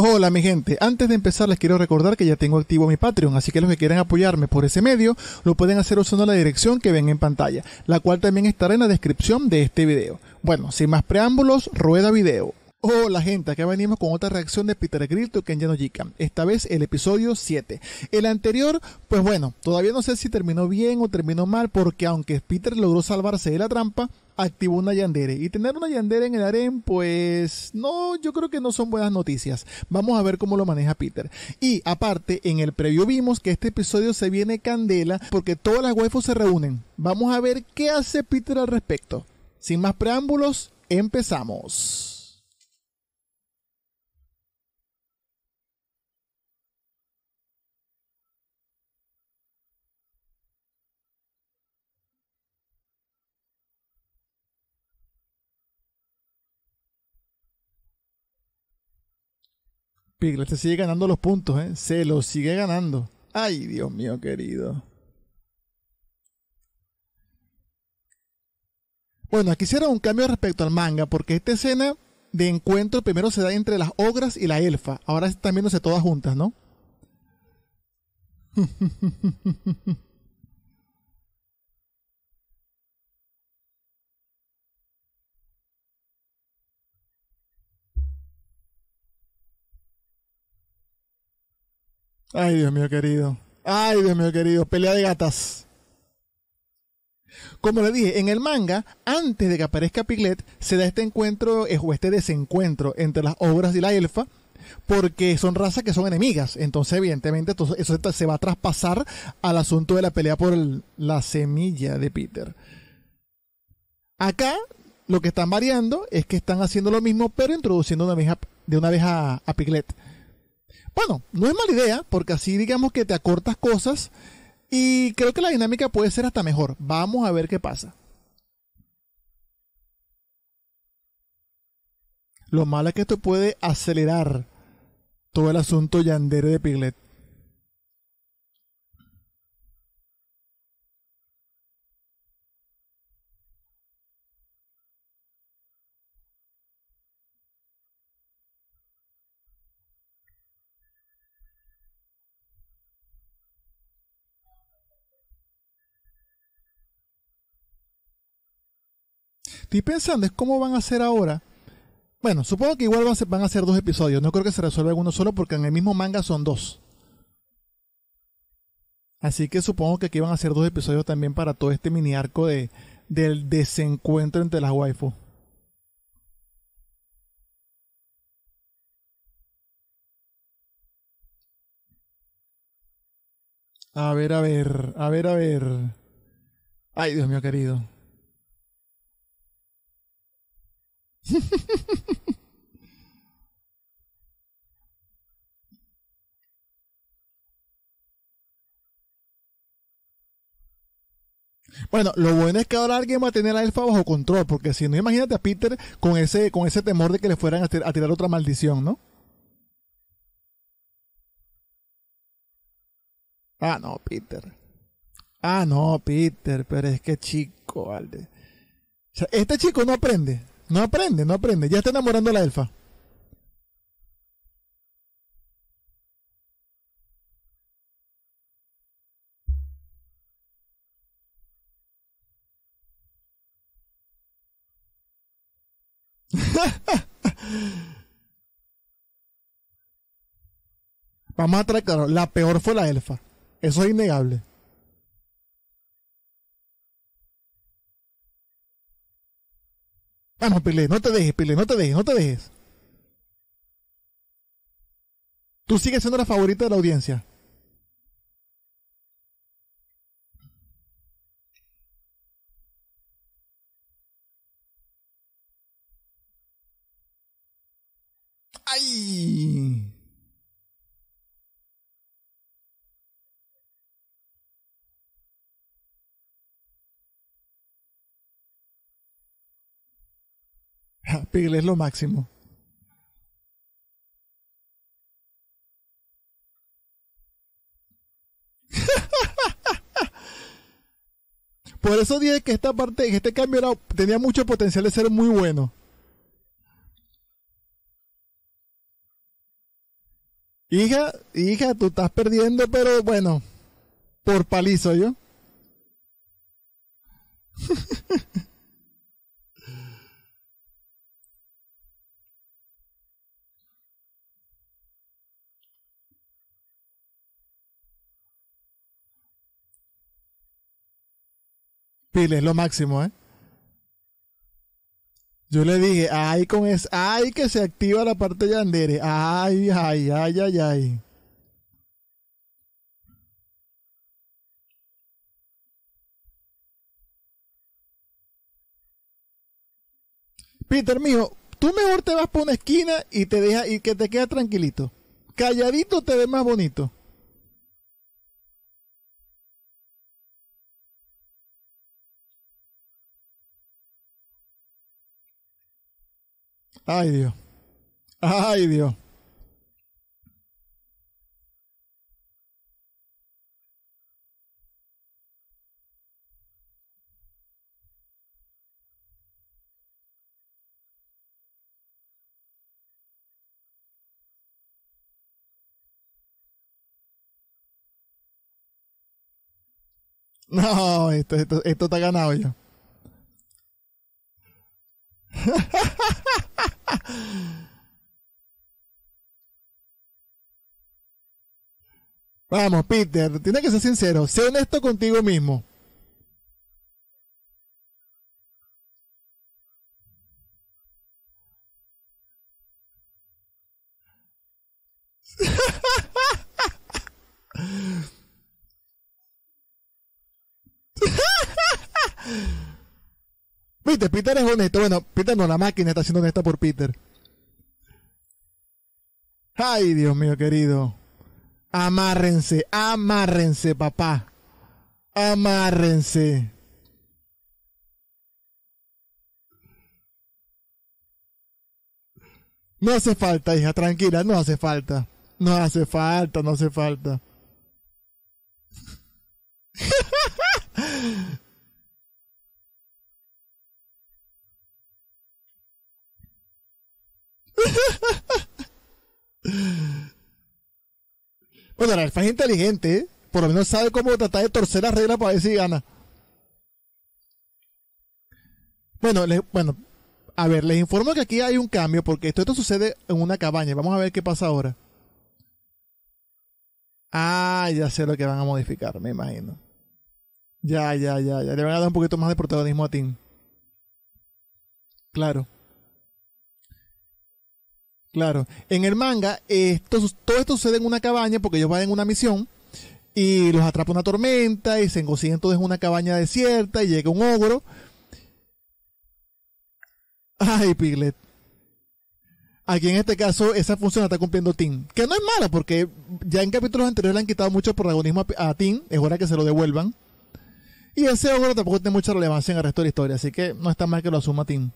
Hola mi gente, antes de empezar les quiero recordar que ya tengo activo mi Patreon, así que los que quieran apoyarme por ese medio lo pueden hacer usando la dirección que ven en pantalla, la cual también estará en la descripción de este video. Bueno, sin más preámbulos, rueda video. Hola gente, acá venimos con otra reacción de Peter Grill Token Yano esta vez el episodio 7. El anterior, pues bueno, todavía no sé si terminó bien o terminó mal, porque aunque Peter logró salvarse de la trampa, activó una Yandere. Y tener una Yandere en el harem, pues no, yo creo que no son buenas noticias. Vamos a ver cómo lo maneja Peter. Y aparte, en el previo vimos que este episodio se viene candela porque todas las waifus se reúnen. Vamos a ver qué hace Peter al respecto. Sin más preámbulos, empezamos. Piglet se sigue ganando los puntos, ¿eh? Se los sigue ganando. Ay, Dios mío querido. Bueno, aquí hicieron un cambio respecto al manga, porque esta escena de encuentro primero se da entre las ogras y la elfa. Ahora están viéndose todas juntas, ¿no? Ay, Dios mío querido. Ay, Dios mío querido. Pelea de gatas. Como le dije, en el manga, antes de que aparezca Piglet, se da este encuentro eh, o este desencuentro entre las obras y la elfa, porque son razas que son enemigas. Entonces, evidentemente, eso se va a traspasar al asunto de la pelea por la semilla de Peter. Acá, lo que están variando es que están haciendo lo mismo, pero introduciendo una vez de una vez a Piglet bueno, no es mala idea, porque así digamos que te acortas cosas y creo que la dinámica puede ser hasta mejor. Vamos a ver qué pasa. Lo malo es que esto puede acelerar todo el asunto yandere de Piglet. Estoy pensando, es cómo van a hacer ahora. Bueno, supongo que igual van a ser dos episodios. No creo que se resuelva uno solo porque en el mismo manga son dos. Así que supongo que aquí van a ser dos episodios también para todo este mini arco de, del desencuentro entre las waifu. A ver, a ver, a ver, a ver. Ay, Dios mío querido. Bueno, lo bueno es que ahora alguien va a tener a Elfa bajo control, porque si no, imagínate a Peter con ese, con ese temor de que le fueran a, tirar otra maldición, ¿no? Ah, no, Peter. Ah, no, Peter, pero es que chico, este chico no aprende. No aprende, no aprende. Ya está enamorando la elfa. Vamos a traer claro, la peor fue la elfa. Eso es innegable. Vamos, Pile, no te dejes, pile no te dejes, no te dejes. Tú sigues siendo la favorita de la audiencia. ¡Ay! Pigle es lo máximo. Por eso dije que esta parte, que este cambio tenía mucho potencial de ser muy bueno. Hija, hija, tú estás perdiendo, pero bueno, por palizo yo. es lo máximo, ¿eh? Yo le dije, ay, con es, ay, que se activa la parte de Andere Ay, ay, ay, ay, ay. Peter, mijo, tú mejor te vas por una esquina y te deja y que te queda tranquilito. Calladito te ve más bonito. Ay Dios. Ay Dios. No, esto, esto, está ganado ya. Vamos, Peter, tienes que ser sincero. Sé honesto contigo mismo. Viste, Peter es honesto. Bueno, Peter no, la máquina está siendo honesta por Peter. Ay, Dios mío querido. Amárrense, amárrense, papá. Amárrense. No hace falta, hija, tranquila, no hace falta. No hace falta, no hace falta. bueno, el alfa es inteligente, ¿eh? Por lo menos sabe cómo tratar de torcer las reglas para ver si gana. Bueno, bueno, a ver, les informo que aquí hay un cambio porque esto, esto sucede en una cabaña. Vamos a ver qué pasa ahora. Ah, ya sé lo que van a modificar, me imagino. Ya, ya, ya, ya. Le van a dar un poquito más de protagonismo a Tim. Claro. Claro. En el manga, esto, todo esto sucede en una cabaña porque ellos van en una misión y los atrapa una tormenta y se engocian todos en una cabaña desierta y llega un ogro. Ay, Piglet. Aquí en este caso esa función la está cumpliendo Tim, que no es mala porque ya en capítulos anteriores le han quitado mucho protagonismo a, a Tim, es hora que se lo devuelvan. Y ese ogro tampoco tiene mucha relevancia en el resto de la historia, así que no está mal que lo asuma Tim.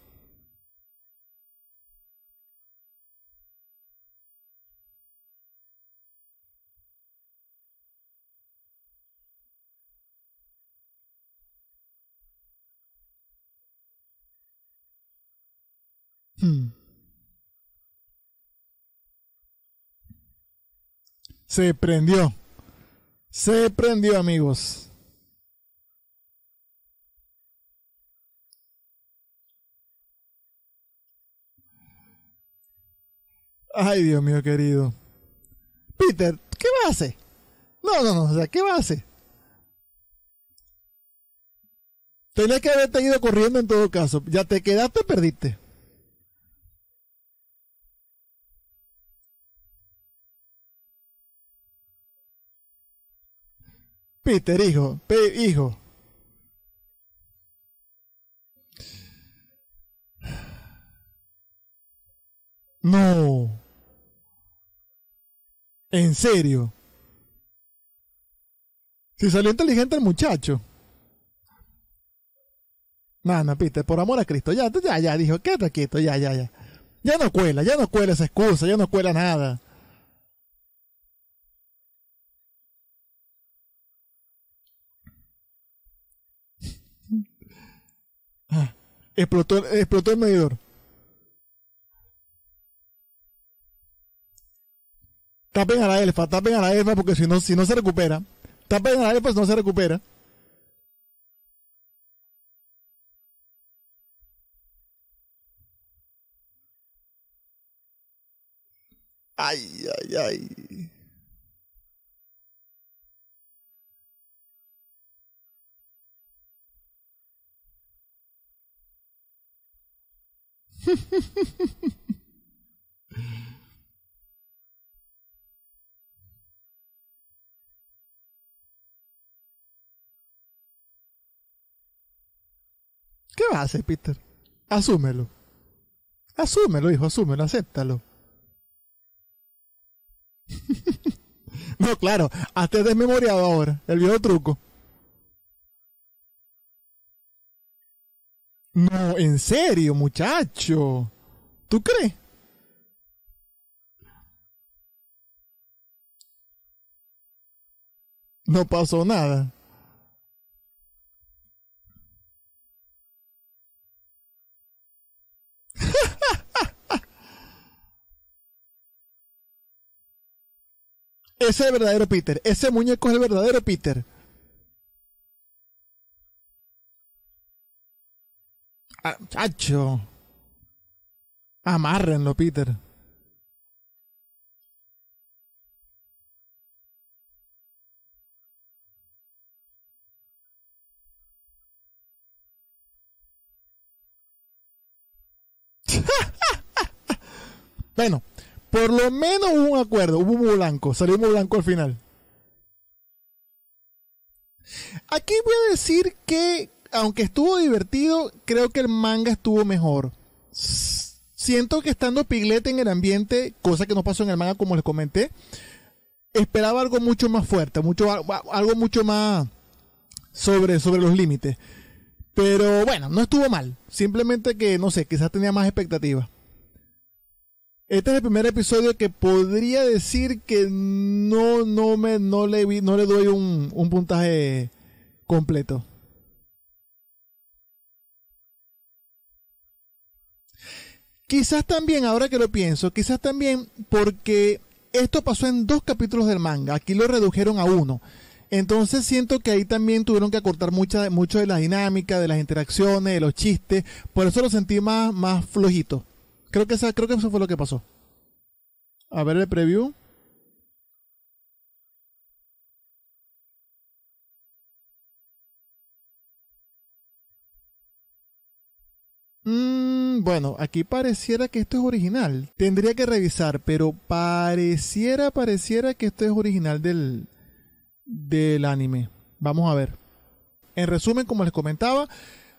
Mm. Se prendió. Se prendió, amigos. Ay, Dios mío querido. Peter, ¿qué va a hacer? No, no, no, o sea, ¿qué va a hacer? Tenías que haberte ido corriendo en todo caso. Ya te quedaste, perdiste. Peter, hijo, hijo. No. En serio. Si salió inteligente el muchacho. Nana, Peter, por amor a Cristo, ya, ya, ya, dijo, quédate quieto, ya, ya, ya. Ya no cuela, ya no cuela esa excusa, ya no cuela nada. Explotó, explotó el medidor. Tapen a la elfa, tapen a la elfa porque si no, si no se recupera. Tapen a la elfa si no se recupera. Ay, ay, ay. ¿Qué vas a hacer, Peter? Asúmelo. Asúmelo, hijo, asúmelo, acéptalo. no, claro, hasta desmemoriado ahora, el viejo truco. No, en serio, muchacho. ¿Tú crees? No pasó nada. Ese es el verdadero Peter. Ese muñeco es el verdadero Peter. Ah, ¡Chacho! Amárrenlo, Peter. bueno, por lo menos hubo un acuerdo, hubo un blanco, salimos blanco al final. Aquí voy a decir que aunque estuvo divertido, creo que el manga estuvo mejor. Siento que estando Piglet en el ambiente, cosa que no pasó en el manga como les comenté, esperaba algo mucho más fuerte, mucho, algo mucho más sobre, sobre los límites. Pero bueno, no estuvo mal. Simplemente que, no sé, quizás tenía más expectativas. Este es el primer episodio que podría decir que no, no, me, no, le, vi, no le doy un, un puntaje completo. Quizás también, ahora que lo pienso, quizás también porque esto pasó en dos capítulos del manga, aquí lo redujeron a uno. Entonces siento que ahí también tuvieron que acortar mucha, mucho de la dinámica, de las interacciones, de los chistes. Por eso lo sentí más, más flojito. Creo que, esa, creo que eso fue lo que pasó. A ver el preview. Mmm bueno, aquí pareciera que esto es original. Tendría que revisar, pero pareciera, pareciera que esto es original del, del anime. Vamos a ver. En resumen, como les comentaba,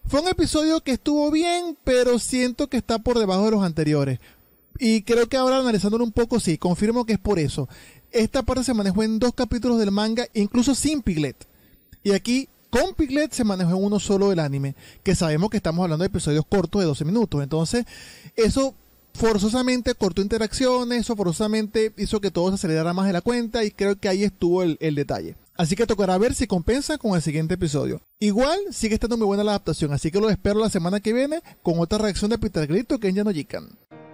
fue un episodio que estuvo bien, pero siento que está por debajo de los anteriores. Y creo que ahora analizándolo un poco, sí, confirmo que es por eso. Esta parte se manejó en dos capítulos del manga, incluso sin Piglet. Y aquí con Piglet se manejó en uno solo el anime, que sabemos que estamos hablando de episodios cortos de 12 minutos. Entonces, eso forzosamente cortó interacciones, eso forzosamente hizo que todo se acelerara más de la cuenta y creo que ahí estuvo el, detalle. Así que tocará ver si compensa con el siguiente episodio. Igual sigue estando muy buena la adaptación, así que lo espero la semana que viene con otra reacción de Peter Grito que es Yano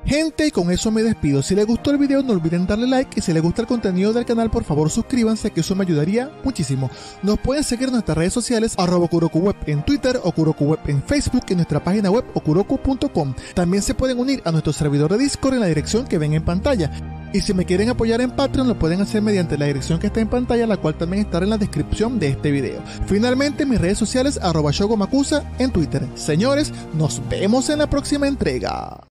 Gente, y con eso me despido. Si les gustó el video, no olviden darle like. Y si les gusta el contenido del canal, por favor suscríbanse, que eso me ayudaría muchísimo. Nos pueden seguir en nuestras redes sociales, arroba Web en Twitter, Okurokuweb en Facebook y en nuestra página web okuroku.com. También se pueden unir a nuestro servidor de Discord en la dirección que ven en pantalla. Y si me quieren apoyar en Patreon, lo pueden hacer mediante la dirección que está en pantalla, la cual también estará en la descripción de este video. Finalmente, mis redes sociales, arroba Shogomakusa en Twitter. Señores, nos vemos en la próxima entrega.